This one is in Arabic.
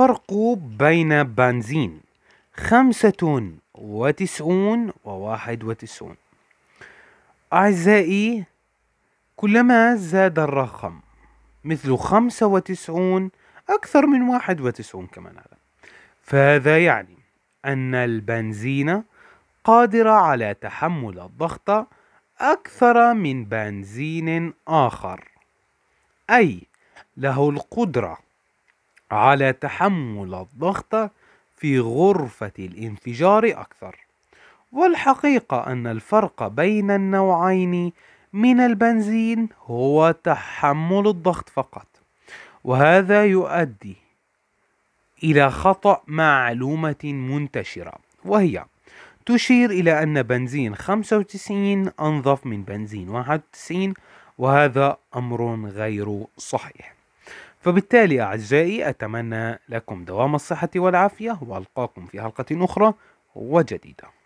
الفرق بين بنزين خمسة وتسعون وواحد وتسعون أعزائي كلما زاد الرقم مثل خمسة وتسعون أكثر من واحد وتسعون كمان هذا فهذا يعني أن البنزين قادرة على تحمل الضغط أكثر من بنزين آخر أي له القدرة على تحمل الضغط في غرفة الانفجار أكثر والحقيقة أن الفرق بين النوعين من البنزين هو تحمل الضغط فقط وهذا يؤدي إلى خطأ معلومة منتشرة وهي تشير إلى أن بنزين 95 أنظف من بنزين 91 وهذا أمر غير صحيح فبالتالي أعزائي أتمنى لكم دوام الصحة والعافية وألقاكم في حلقة أخرى وجديدة